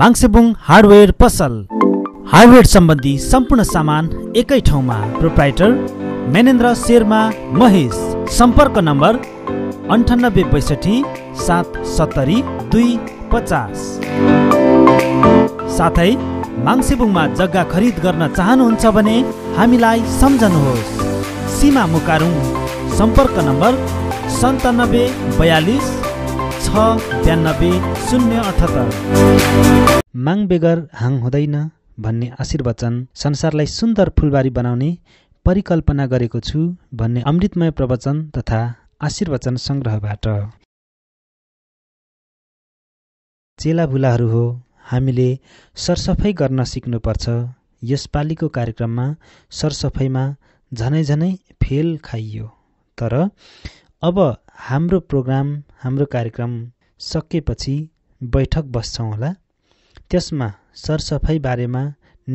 माङ्सेबुङ hardware पसल hardware सम्बन्धी सम्पूर्ण सामान एकै ठाउँमा प्रोप्राइटर मेनेन्द्र शेर्मा महेश सम्पर्क नम्बर अन्ठानब्बे बैसठी सात सत्तरी दुई पचास साथै माङ्सेबुङमा जग्गा खरिद गर्न चाहनुहुन्छ भने हामीलाई सम्झनुहोस् सीमा मुकारुङ सम्पर्क नम्बर सन्तानब्बे बयालिस छ ब्यानब्बे शून्य अठहत्तर माङ बेगर हाङ हुँदैन भन्ने आशीर्वचन संसारलाई सुन्दर फुलबारी बनाउने परिकल्पना गरेको छु भन्ने अमृतमय प्रवचन तथा आशीर्वचन सङ्ग्रहबाट भुलाहरू हो हामीले सरसफाइ गर्न सिक्नुपर्छ यसपालिको कार्यक्रममा सरसफाइमा झनै झनै फेल खाइयो तर अब हाम्रो प्रोग्राम हाम्रो कार्यक्रम सकिएपछि बैठक बस्छौँ होला त्यसमा सरसफाइ बारेमा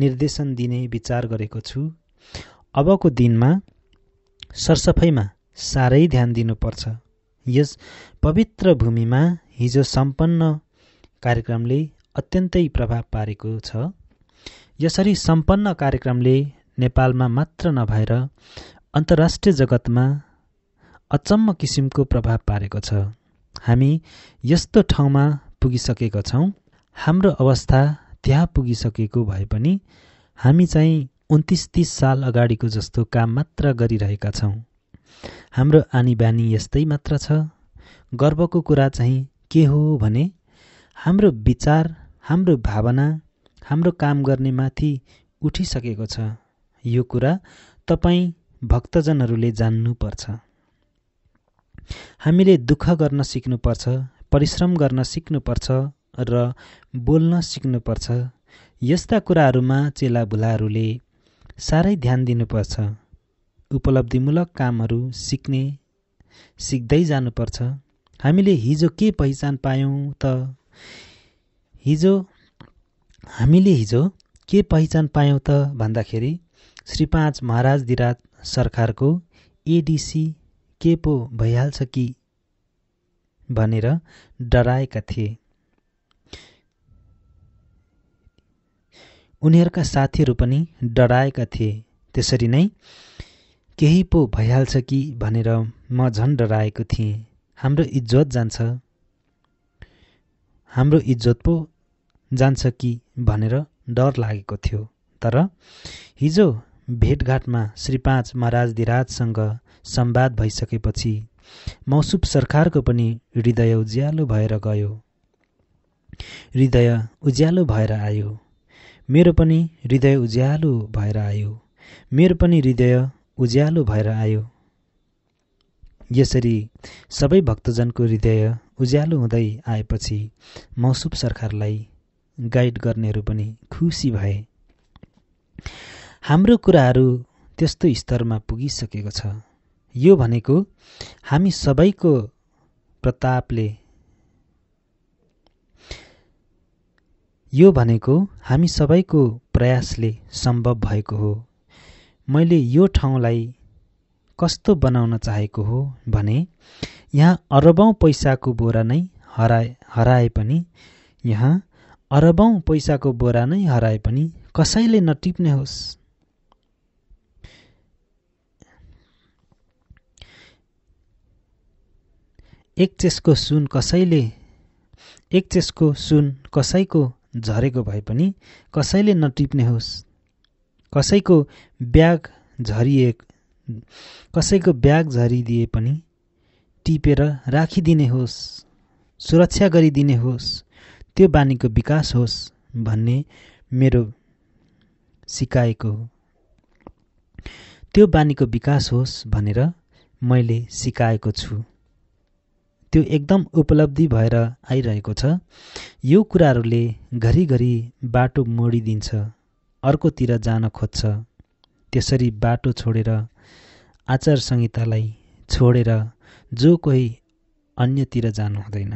निर्देशन दिने विचार गरेको छु अबको दिनमा सरसफाइमा साह्रै ध्यान दिनुपर्छ यस पवित्र भूमिमा हिजो सम्पन्न कार्यक्रमले अत्यन्तै प्रभाव पारेको छ यसरी सम्पन्न कार्यक्रमले नेपालमा मात्र नभएर अन्तर्राष्ट्रिय जगतमा अचम्म किसिमको प्रभाव पारेको छ हामी यस्तो ठाउँमा पुगिसकेका छौँ हाम्रो अवस्था त्यहाँ पुगिसकेको भए पनि हामी चाहिँ उन्तिस तिस साल अगाडिको जस्तो काम मात्र गरिरहेका छौँ हाम्रो आनी बानी यस्तै मात्र छ गर्वको कुरा चाहिँ के हो भने हाम्रो विचार हाम्रो भावना हाम्रो काम गर्ने माथि उठिसकेको छ यो कुरा तपाईँ भक्तजनहरूले जान्नुपर्छ हामीले दुःख गर्न सिक्नुपर्छ परिश्रम गर्न सिक्नुपर्छ र बोल्न सिक्नुपर्छ यस्ता कुराहरूमा चेला चेलाबुलाहरूले साह्रै ध्यान दिनुपर्छ उपलब्धिमूलक कामहरू सिक्ने सिक्दै जानुपर्छ हामीले हिजो के पहिचान पायौँ त हिजो हामीले हिजो के पहिचान पायौँ त भन्दाखेरि श्री पाँच महाराज दिराज सरकारको एडिसी के पो भइहाल्छ कि भनेर डराएका थिए उनीहरूका साथीहरू पनि डराएका थिए त्यसरी नै केही पो भइहाल्छ कि भनेर म झन् डराएको थिएँ हाम्रो इज्जत जान्छ हाम्रो इज्जत पो जान्छ कि भनेर डर लागेको थियो तर हिजो भेटघाटमा श्री पाँच महाराज दिराजसँग सम्वाद भइसकेपछि मौसुप सरकारको पनि हृदय उज्यालो भएर गयो हृदय उज्यालो भएर आयो मेरो पनि हृदय उज्यालो भएर आयो मेरो पनि हृदय उज्यालो भएर आयो यसरी सबै भक्तजनको हृदय उज्यालो हुँदै आएपछि मौसुप सरकारलाई गाइड गर्नेहरू पनि खुसी भए हाम्रो कुराहरू त्यस्तो स्तरमा पुगिसकेको छ यो भनेको हामी सबैको प्रतापले यो भनेको हामी सबैको प्रयासले सम्भव भएको हो मैले यो ठाउँलाई कस्तो बनाउन चाहेको हो भने यहाँ अरबौँ पैसाको बोरा नै हराए हराए पनि यहाँ अरबौँ पैसाको बोरा नै हराए पनि कसैले नटिप्ने होस् एक चेसको सुन कसैले एक चेसको सुन कसैको झरेको भए पनि कसैले नटिप्ने होस् कसैको ब्याग झरिए कसैको ब्याग झरिदिए पनि टिपेर राखिदिने होस् सुरक्षा गरिदिने होस् त्यो बानीको विकास होस् भन्ने मेरो सिकाएको हो त्यो बानीको विकास होस् भनेर मैले सिकाएको छु त्यो एकदम उपलब्धि भएर आइरहेको छ यो कुराहरूले घरिघरि बाटो मोडिदिन्छ अर्कोतिर जान खोज्छ त्यसरी बाटो छोडेर आचार संहितालाई छोडेर जो कोही अन्यतिर जानु हुँदैन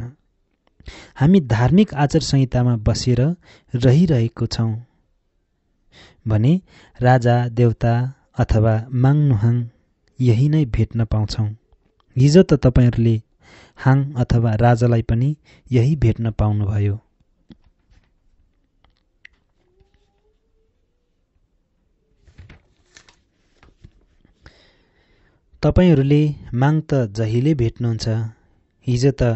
हामी धार्मिक आचार संहितामा बसेर रहिरहेको छौँ भने राजा देवता अथवा माङनुहाङ यही नै भेट्न पाउँछौँ हिजो त तपाईँहरूले हाङ अथवा राजालाई पनि यही भेट्न पाउनुभयो तपाईँहरूले माग त जहिले भेट्नुहुन्छ हिजो त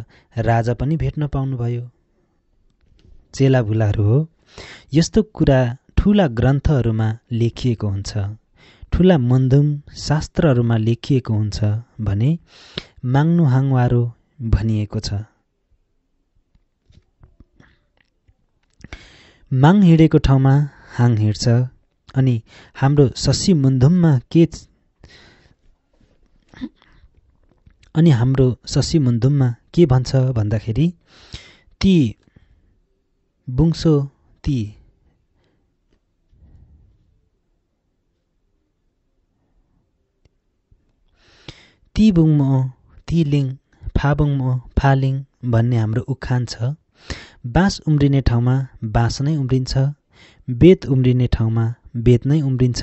राजा पनि भेट्न पाउनुभयो चेला भुलाहरू हो यस्तो कुरा ठुला ग्रन्थहरूमा लेखिएको हुन्छ ठुला मन्दुम शास्त्रहरूमा लेखिएको हुन्छ भने माग्नु हाङवारो भनिएको छ माङ हिँडेको ठाउँमा हाङ हिँड्छ अनि हाम्रो शशी मुन्धुममा के अनि हाम्रो शशी मुन्धुममा के भन्छ भन्दाखेरि ती बुङ्सो ती ती बुङ्मो ती लिङ फाबुङ म फालिङ भन्ने हाम्रो उखान छ बाँस उम्रिने ठाउँमा बाँस नै उम्रिन्छ बेत उम्रिने ठाउँमा बेत नै उम्रिन्छ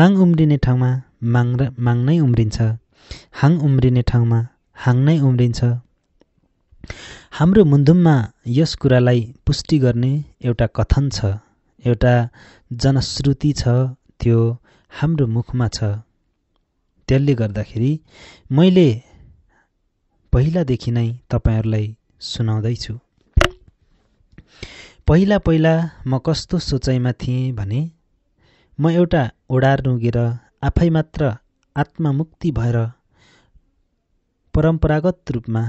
माङ उम्रिने ठाउँमा माङ र माङ नै उम्रिन्छ हाङ उम्रिने ठाउँमा हाङ नै उम्रिन्छ हाम्रो मुन्धुममा यस कुरालाई पुष्टि गर्ने एउटा कथन छ एउटा जनश्रुति छ त्यो हाम्रो मुखमा छ त्यसले गर्दाखेरि मैले पहिलादेखि नै तपाईँहरूलाई सुनाउँदैछु पहिला पहिला म कस्तो सोचाइमा थिएँ भने म एउटा ओडार नुगेर आफै मात्र आत्ममुक्ति भएर परम्परागत रूपमा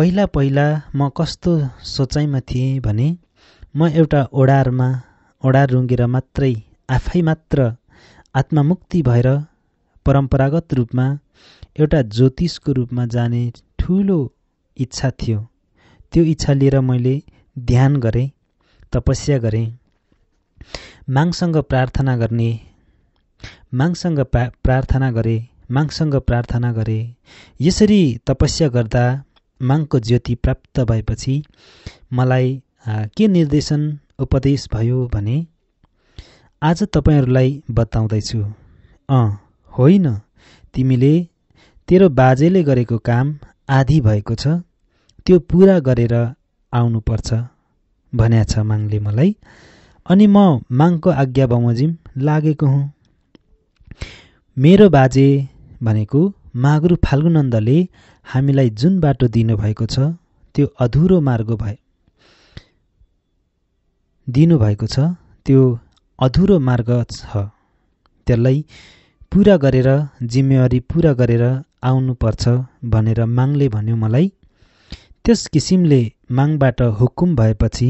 पहिला पहिला म कस्तो सोचाइमा थिएँ भने म एउटा ओडारमा ओडार रुँगेर मात्रै आफै मात्र आत्मामुक्ति भएर परम्परागत रूपमा एउटा ज्योतिषको रूपमा जाने ठुलो इच्छा थियो त्यो इच्छा लिएर मैले ध्यान गरेँ तपस्या गरेँ माङसँग प्रार्थना गर्ने माङसँग प्रार्थना गरे माङसँग प्रार्थना गरे यसरी तपस्या गर्दा माङको ज्योति प्राप्त भएपछि मलाई के निर्देशन उपदेश भयो भने आज तपाईँहरूलाई बताउँदैछु अँ होइन तिमीले तेरो बाजेले गरेको काम आधी भएको छ त्यो पुरा गरेर आउनुपर्छ भन्या छ माङले मलाई अनि म माङको आज्ञा बमोजिम लागेको हुँ मेरो बाजे भनेको माग्रु फाल्गुनन्दले हामीलाई जुन बाटो दिनुभएको छ त्यो अधुरो मार्ग भए दिनुभएको छ त्यो अधुरो मार्ग छ त्यसलाई पुरा गरेर जिम्मेवारी पुरा गरेर आउनुपर्छ भनेर माङले भन्यो मलाई त्यस किसिमले माङबाट हुकुम भएपछि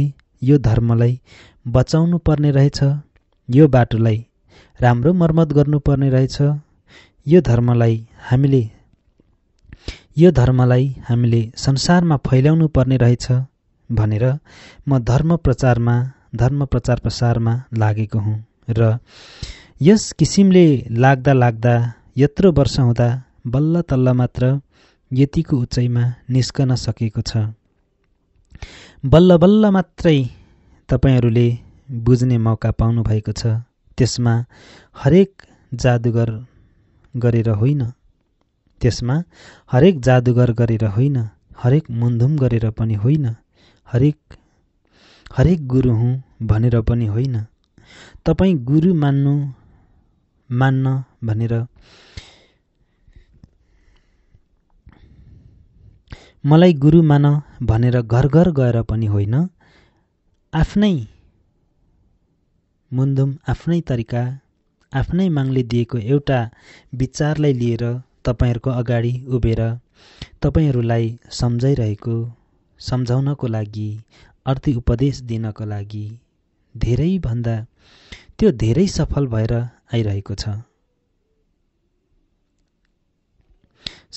यो धर्मलाई बचाउनु पर्ने रहेछ यो बाटोलाई राम्रो मर्मत गर्नुपर्ने रहेछ यो धर्मलाई हामीले यो धर्मलाई हामीले संसारमा फैलाउनु पर्ने रहेछ भनेर म धर्म प्रचारमा धर्म प्रचार प्रसारमा लागेको हुँ र यस किसिमले लाग्दा लाग्दा यत्रो वर्ष हुँदा बल्ल तल्ल मात्र यतिको उचाइमा निस्कन सकेको छ बल्ल बल्ल मात्रै तपाईँहरूले बुझ्ने मौका पाउनुभएको छ त्यसमा हरेक जादुगर गरेर होइन त्यसमा हरेक जादुगर गरेर होइन हरेक मुन्धुम गरेर पनि होइन हरेक हरेक गुरु हुँ भनेर पनि होइन तपाईँ गुरु मान्नु मान्न भनेर मलाई गुरु मान भनेर घर घर गएर पनि होइन आफ्नै मुन्दुम आफ्नै तरिका आफ्नै मागले दिएको एउटा विचारलाई लिएर तपाईँहरूको अगाडि उभेर तपाईँहरूलाई सम्झाइरहेको सम्झाउनको लागि अर्थी उपदेश दिनको लागि धेरैभन्दा त्यो धेरै सफल भएर आइरहेको छ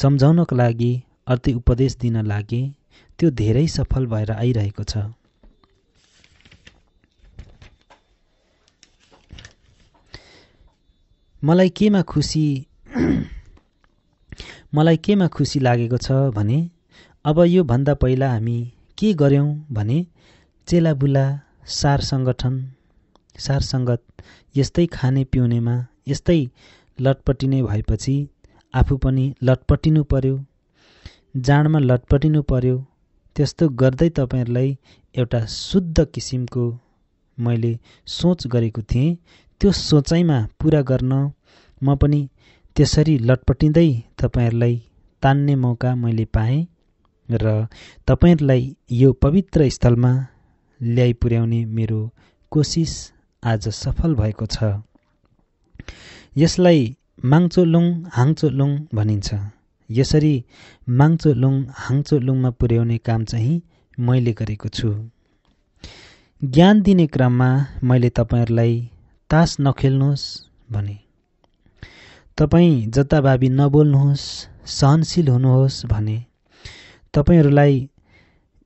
सम्झाउनको लागि अर्थी उपदेश दिन लागे त्यो धेरै सफल भएर आइरहेको छ मलाई केमा खुसी मलाई केमा खुसी लागेको छ भने अब यो भन्दा पहिला हामी के गर्यौँ भने चेलाबुला सार सङ्गठन सार सङ्गत यस्तै खाने पिउनेमा यस्तै लटपटिने भएपछि आफू पनि लटपटिनु पर्यो जाँडमा लटपटिनु पर्यो त्यस्तो गर्दै तपाईँहरूलाई एउटा शुद्ध किसिमको मैले सोच गरेको थिएँ त्यो सोचाइमा पुरा गर्न म पनि त्यसरी लटपटिँदै तपाईँहरूलाई तान्ने मौका मैले पाएँ र तपाईँहरूलाई यो पवित्र स्थलमा ल्याइ पुर्याउने मेरो कोसिस आज सफल भएको छ यसलाई माङचोलुङ हाङचोलुङ भनिन्छ यसरी माङचोलुङ हाङचोलुङमा पुर्याउने काम चाहिँ मैले गरेको छु ज्ञान दिने क्रममा मैले तपाईँहरूलाई तास नखेल्नुहोस् भने तपाईँ जताभावी नबोल्नुहोस् सहनशील हुनुहोस् भने तपाईँहरूलाई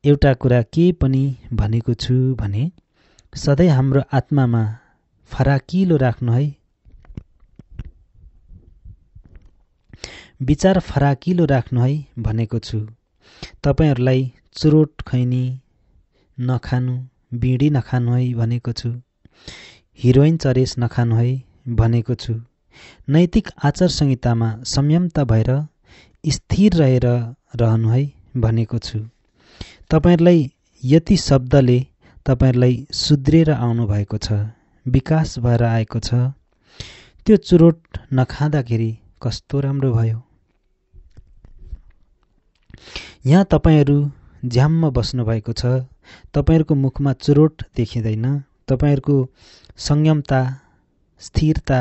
एउटा कुरा के पनि भनेको छु भने सधैँ हाम्रो आत्मामा फराकिलो राख्नु है विचार फराकिलो राख्नु है भनेको छु तपाईँहरूलाई चुरोट खैनी नखानु बिँडी नखानु है भनेको छु हिरोइन चरेस नखानु है भनेको छु नैतिक आचार संहितामा संयमता भएर स्थिर रहेर रहनु है भनेको छु तपाईँहरूलाई यति शब्दले तपाईँहरूलाई सुध्रिएर आउनुभएको छ विकास भएर आएको छ त्यो चुरोट नखाँदाखेरि कस्तो राम्रो भयो यहाँ तपाईँहरू झ्याममा बस्नुभएको छ तपाईँहरूको मुखमा चुरोट देखिँदैन तपाईँहरूको संयमता स्थिरता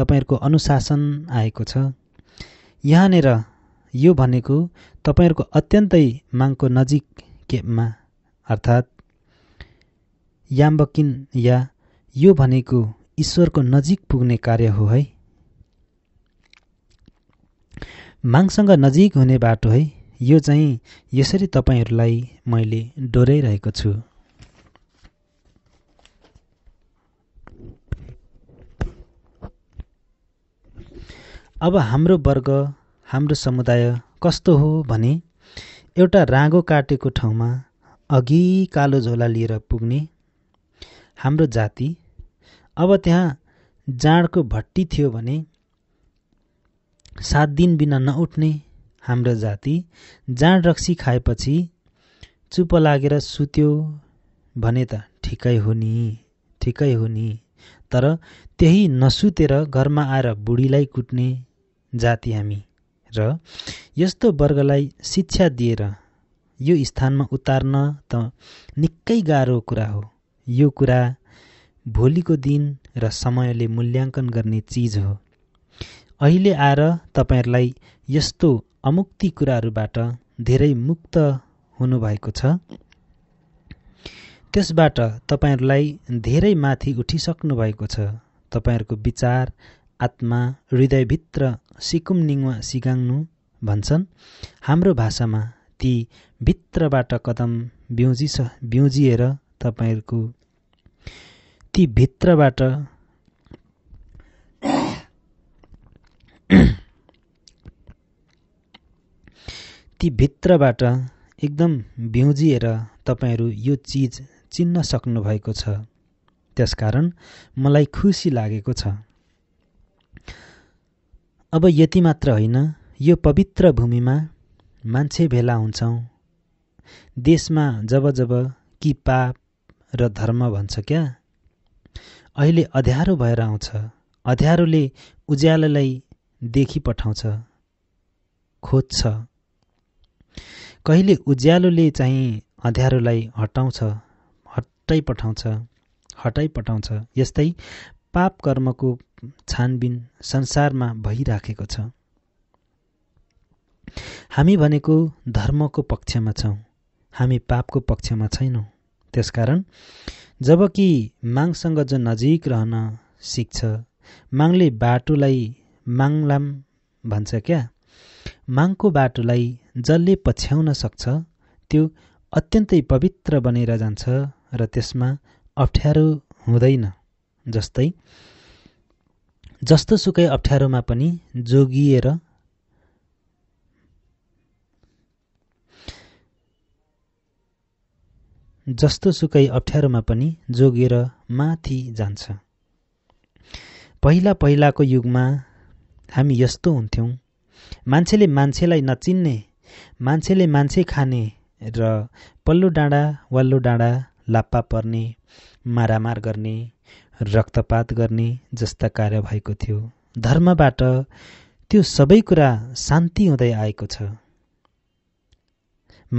तपाईँहरूको अनुशासन आएको छ यहाँनिर यो भनेको तपाईँहरूको अत्यन्तै मागको केपमा अर्थात् याम्बकिन या यो भनेको ईश्वरको नजिक पुग्ने कार्य हो है मागसँग नजिक हुने बाटो है यो चाहिँ यसरी तपाईँहरूलाई मैले डोर्याइरहेको छु अब हाम्रो वर्ग हाम्रो समुदाय कस्तो हो भने एउटा राँगो काटेको ठाउँमा अघि कालो झोला लिएर पुग्ने हाम्रो जाति अब त्यहाँ जाँडको भट्टी थियो भने सात दिन बिना नउठ्ने हाम्रो जाति जाँड रक्सी खाएपछि चुप लागेर सुत्यो भने त ठिकै हो नि ठिकै हो नि तर त्यही नसुतेर घरमा आएर बुढीलाई कुट्ने जाति हामी र यस्तो वर्गलाई शिक्षा दिएर यो स्थानमा उतार्न त निकै गाह्रो कुरा हो यो कुरा भोलिको दिन र समयले मूल्याङ्कन गर्ने चिज हो अहिले आएर तपाईँहरूलाई यस्तो अमुक्ति कुराहरूबाट धेरै मुक्त हुनुभएको छ त्यसबाट तपाईँहरूलाई धेरै माथि उठिसक्नु भएको छ तपाईँहरूको विचार आत्मा हृदयभित्र सिकुम्निङमा सिगाङ्नु भन्छन् हाम्रो भाषामा ती भित्रबाट कदम बिउजिस बिउजिएर तपाईँहरूको ती भित्रबाट ती भित्रबाट एकदम बिउजिएर तपाईँहरू यो चिज चिन्न सक्नुभएको छ त्यसकारण मलाई खुसी लागेको छ अब यति मात्र होइन यो पवित्र भूमिमा मान्छे भेला हुन्छौँ देशमा जब जब कि पाप र धर्म भन्छ क्या अहिले अध्यारो भएर आउँछ अध्यारोले उज्यालोलाई देखि पठाउँछ खोज्छ कहिले उज्यालोले चाहिँ अध्यारोलाई हटाउँछ हटाइ पठाउँछ हटाइ पठाउँछ यस्तै पाप कर्मको छानबिन संसारमा भइराखेको छ हामी भनेको धर्मको पक्षमा छौँ हामी पापको पक्षमा छैनौँ त्यसकारण जब कि माङसँग जो नजिक रहन सिक्छ माङले बाटोलाई माङलाम भन्छ क्या माङको बाटोलाई जसले पछ्याउन सक्छ त्यो अत्यन्तै पवित्र बनेर जान्छ र त्यसमा अप्ठ्यारो हुँदैन जस्तै सुकै अप्ठ्यारोमा पनि जोगिएर जस्तोसुकै अप्ठ्यारोमा पनि जोगिएर माथि जान्छ पहिला पहिलाको युगमा हामी यस्तो हुन्थ्यौँ मान्छेले मान्छेलाई नचिन्ने मान्छेले मान्छे खाने र पल्लो डाँडा वल्लो डाँडा लाप्पा पर्ने मारामार गर्ने रक्तपात गर्ने जस्ता कार्य भएको थियो धर्मबाट त्यो सबै कुरा शान्ति हुँदै आएको छ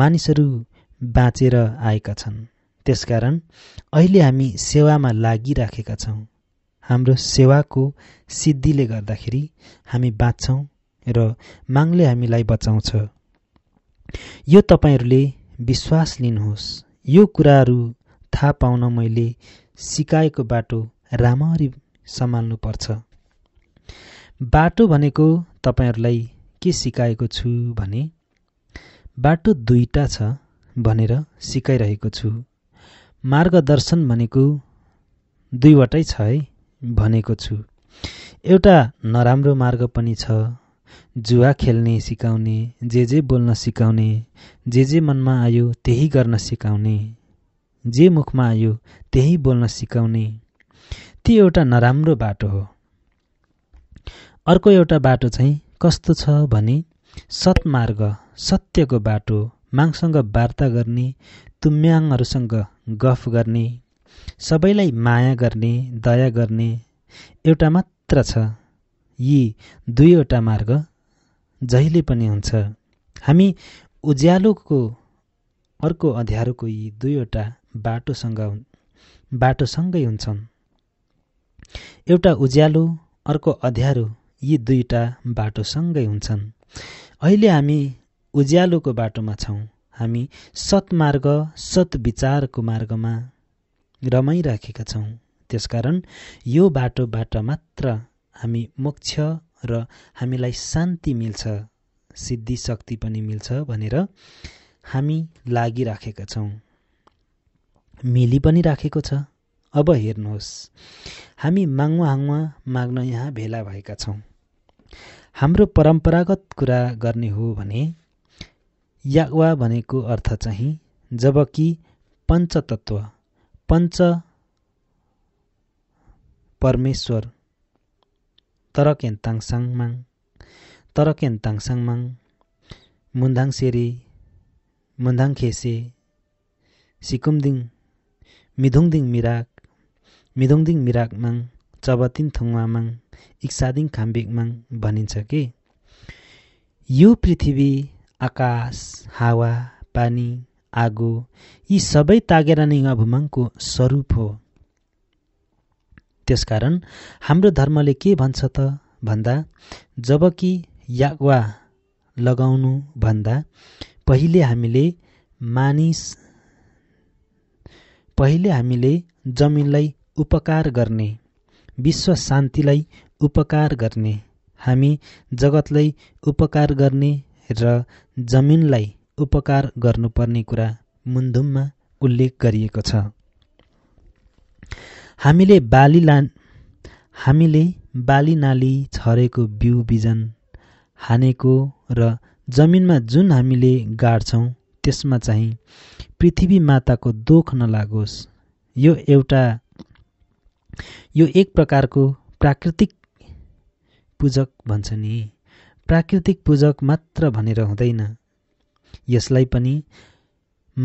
मानिसहरू बाँचेर आएका छन् त्यसकारण अहिले हामी सेवामा लागिराखेका छौँ हाम्रो सेवाको सिद्धिले गर्दाखेरि हामी बाँच्छौँ र मागले हामीलाई बचाउँछ यो तपाईँहरूले विश्वास लिनुहोस् यो कुराहरू थाहा पाउन मैले सिकाएको बाटो राम्ररी सम्हाल्नुपर्छ बाटो भनेको तपाईँहरूलाई के सिकाएको छु भने बाटो दुईवटा छ भनेर सिकाइरहेको छु मार्गदर्शन भनेको दुईवटै छ है भनेको छु एउटा नराम्रो मार्ग पनि छ जुवा खेल्ने सिकाउने जे जे बोल्न सिकाउने जे जे मनमा आयो त्यही गर्न सिकाउने जे मुखमा आयो त्यही बोल्न सिकाउने ती एउटा नराम्रो बाटो हो अर्को एउटा बाटो चाहिँ कस्तो छ भने सत्मार्ग सत्यको बाटो माङसँग वार्ता गर्ने तुम्याङहरूसँग गफ गर्ने सबैलाई माया गर्ने दया गर्ने एउटा मात्र छ यी दुईवटा मार्ग जहिले पनि हुन्छ हामी उज्यालोको अर्को अध्यारोको यी दुईवटा बाटोसँग बाटोसँगै हुन्छन् एउटा उज्यालो अर्को अध्यारो यी दुईवटा बाटोसँगै हुन्छन् अहिले हामी उज्यालोको बाटोमा छौँ हामी सत्मार्ग सत्विचारको मार्गमा रमाइराखेका छौँ त्यसकारण यो बाटोबाट मात्र हामी मोक्ष र हामीलाई शान्ति मिल्छ सिद्धि शक्ति पनि मिल्छ भनेर हामी लागिराखेका छौँ मिली पनि राखेको छ अब हेर्नुहोस् हामी माङ्वा हाङ्वा माग्न यहाँ भेला भएका छौँ हाम्रो परम्परागत कुरा गर्ने हो भने याग्वा भनेको अर्थ चाहिँ जबकि पञ्चतत्व पञ्च परमेश्वर तरकेन ताङसाङमाङ तरकेन ताङसाङमाङ मुन्धाङ सेरी मुन्धाङ खेसे मिधुङदिङ मिराक मिधुङदिङ मिराकमाङ चबतिन माङ इक्सादिङ खाम्बिकमाङ भनिन्छ कि यो पृथ्वी आकाश हावा पानी आगो यी सबै तागेर नै अभुमाङको स्वरूप हो त्यसकारण हाम्रो धर्मले के भन्छ त भन्दा जबकि याग्वा लगाउनु भन्दा पहिले हामीले मानिस पहिले हामीले जमिनलाई उपकार गर्ने विश्व शान्तिलाई उपकार गर्ने हामी जगतलाई उपकार गर्ने र जमिनलाई उपकार गर्नुपर्ने कुरा मुन्धुममा उल्लेख गरिएको छ हामीले बाली ला हामीले बाली नाली छरेको बिउ बिजन हानेको र जमिनमा जुन हामीले गाड्छौँ त्यसमा चाहिँ पृथ्वी माताको दोख नलागोस् यो एउटा यो एक प्रकारको प्राकृतिक पूजक भन्छ नि प्राकृतिक पूजक मात्र भनेर हुँदैन यसलाई पनि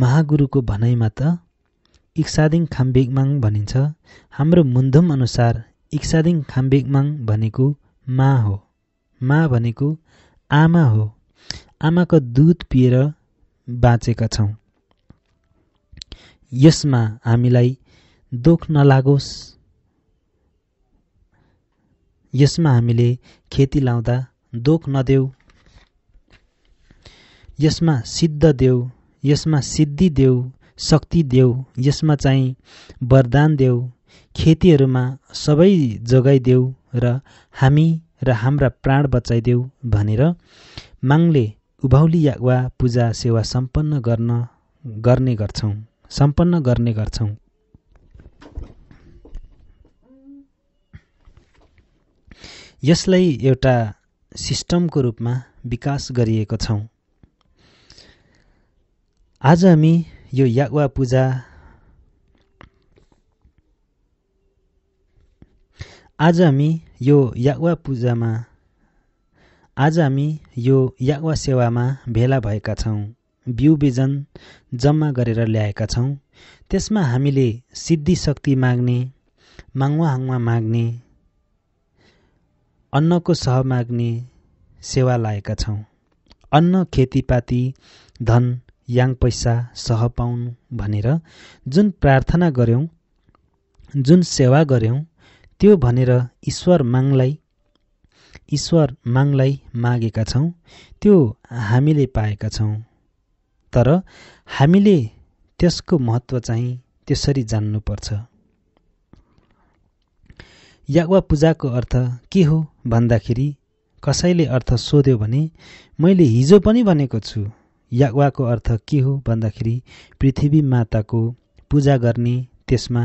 महागुरुको भनाइमा त इक्सादिङ खाम्बेगमाङ भनिन्छ हाम्रो मुन्धुम अनुसार इक्सादिङ खाम्बेगमाङ भनेको मा हो मा भनेको आमा हो आमाको दुध पिएर बाँचेका छौँ यसमा हामीलाई दुःख नलागोस् यसमा हामीले खेती लाउँदा दुःख नदेऊ यसमा सिद्ध देऊ यसमा सिद्धि देऊ शक्ति देऊ यसमा चाहिँ वरदान देऊ खेतीहरूमा सबै जोगाइदेऊ र हामी र हाम्रा प्राण बचाइदेऊ भनेर माङले उभौली वा पूजा सेवा सम्पन्न गर्न गर्ने गर्छौँ सम्पन्न गर्ने गर्छौँ यसलाई एउटा सिस्टमको रूपमा विकास गरिएको छौँ आज हामी यो याग्वा पूजा आज हामी यो यागवा पूजामा आज हामी यो यागवा सेवामा भेला भएका छौँ बिउ बिजन जम्मा गरेर ल्याएका छौँ त्यसमा हामीले सिद्धि शक्ति माग्ने माङ्वा हाङ्वा माग्ने अन्नको सह माग्ने सेवा लाएका छौँ अन्न खेतीपाती धन याङ पैसा सह पाउनु भनेर जुन प्रार्थना गऱ्यौँ जुन सेवा गऱ्यौँ त्यो भनेर ईश्वर माङलाई ईश्वर माङलाई मागेका छौँ त्यो हामीले पाएका छौँ तर हामीले त्यसको महत्त्व चाहिँ त्यसरी जान्नुपर्छ याग्वा पूजाको अर्थ के हो भन्दाखेरि कसैले अर्थ सोध्यो भने मैले हिजो पनि भनेको छु याग्वाको अर्थ के हो भन्दाखेरि पृथ्वी माताको पूजा गर्ने त्यसमा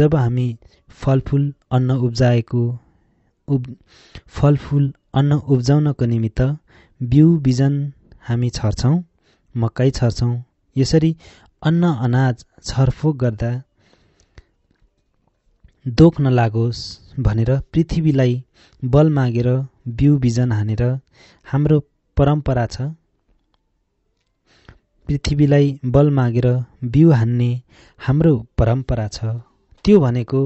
जब हामी फलफुल अन्न उब्जाएको उब फलफुल अन्न उब्जाउनको निमित्त बिउ बिजन हामी छर्छौँ मकै छर्छौँ यसरी अन्न अनाज छरफोक गर्दा दोख नलागोस् भनेर पृथ्वीलाई बल मागेर बिउ बिजन हानेर हाम्रो परम्परा छ पृथ्वीलाई बल मागेर बिउ हान्ने हाम्रो परम्परा छ त्यो भनेको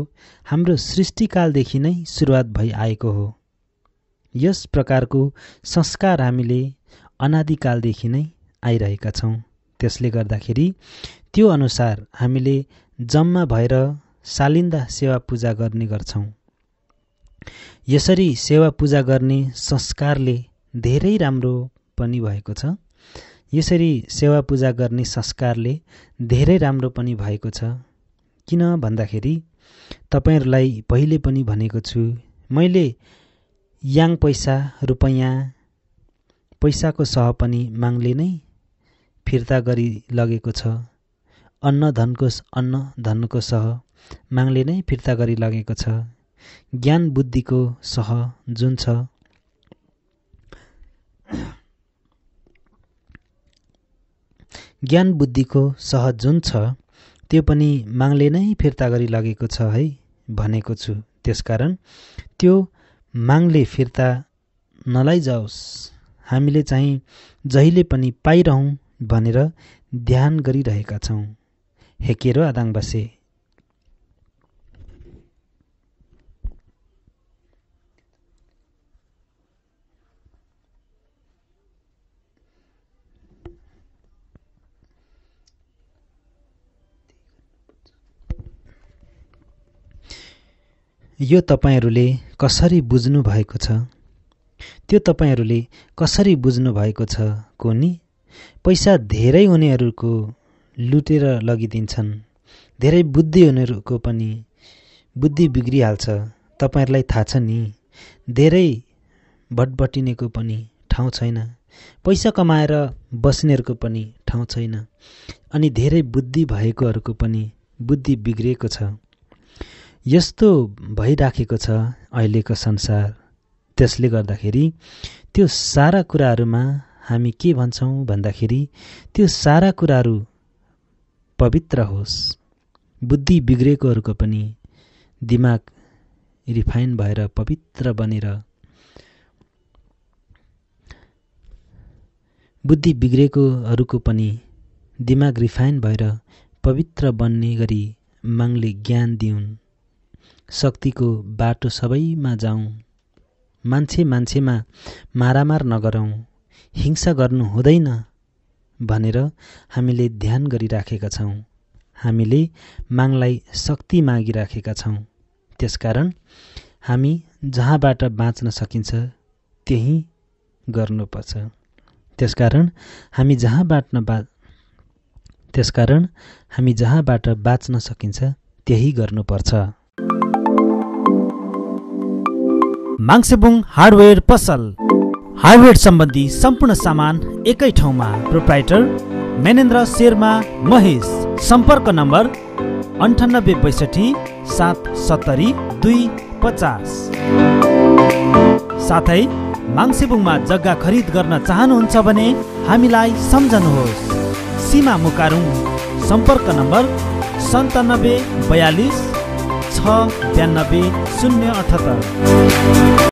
हाम्रो सृष्टिकालदेखि नै सुरुवात भइआएको हो यस प्रकारको संस्कार हामीले अनादिकालदेखि नै आइरहेका छौँ त्यसले गर्दाखेरि त्यो अनुसार हामीले जम्मा भएर सालिन्दा सेवा पूजा गर्ने गर्छौँ यसरी सेवा पूजा गर्ने संस्कारले धेरै राम्रो पनि भएको छ यसरी सेवा पूजा गर्ने संस्कारले धेरै राम्रो पनि भएको छ किन भन्दाखेरि तपाईँहरूलाई पहिले पनि भनेको छु मैले याङ पैसा रुपैयाँ पैसाको सह पनि माग्ले नै फिर्ता गरी लगेको छ अन्न धनको अन्न धनको सह माङले नै फिर्ता गरी लगेको छ ज्ञान बुद्धिको सह जुन छ ज्ञान बुद्धिको सह जुन छ त्यो पनि माङले नै फिर्ता गरी लगेको छ है भनेको छु त्यसकारण त्यो माङले फिर्ता नलाइजाओस् हामीले चाहिँ जहिले पनि पाइरहँ भनेर ध्यान गरिरहेका छौँ हेकेरो आदाङबासे यो तपाईँहरूले कसरी बुझ्नु भएको छ त्यो तपाईँहरूले कसरी बुझ्नु भएको छ को पैसा धेरै हुनेहरूको लुटेर लगिदिन्छन् धेरै बुद्धि हुनेहरूको पनि बुद्धि बिग्रिहाल्छ तपाईँहरूलाई थाहा छ नि धेरै भटभटिनेको पनि ठाउँ छैन पैसा कमाएर बस्नेहरूको पनि ठाउँ छैन अनि धेरै बुद्धि भएकोहरूको पनि बुद्धि बिग्रिएको छ यस्तो भइराखेको छ अहिलेको संसार त्यसले गर्दाखेरि त्यो सारा कुराहरूमा हामी के भन्छौँ भन्दाखेरि त्यो सारा कुराहरू पवित्र होस् बुद्धि बिग्रेकोहरूको पनि दिमाग रिफाइन भएर पवित्र बनेर बुद्धि बिग्रेकोहरूको पनि दिमाग रिफाइन भएर पवित्र बन्ने गरी माङले ज्ञान दिउन् शक्तिको बाटो सबैमा जाउँ मान्छे मान्छेमा मारामार नगरौँ हिंसा गर्नु हुँदैन भनेर हामीले ध्यान गरिराखेका छौँ हामीले मागलाई शक्ति मागिराखेका छौँ त्यसकारण हामी जहाँबाट बाँच्न सकिन्छ त्यही गर्नुपर्छ त्यसकारण हामी जहाँबाट बा त्यसकारण हामी जहाँबाट बाँच्न सकिन्छ त्यही गर्नुपर्छ माङ्सेबुङ हार्डवेयर पसल हार्डवेयर सम्बन्धी सम्पूर्ण सामान एकै ठाउँमा प्रोप्राइटर मेनेन्द्र शेर्मा महेश सम्पर्क नम्बर अन्ठानब्बे बैसठी सात सत्तरी दुई पचास साथै माङ्सेबुङमा जग्गा खरिद गर्न चाहनुहुन्छ भने हामीलाई सम्झनुहोस् सीमा मुकारुङ सम्पर्क नम्बर सन्तानब्बे बयालिस छ बयानब्बे शून्य अठहत्तर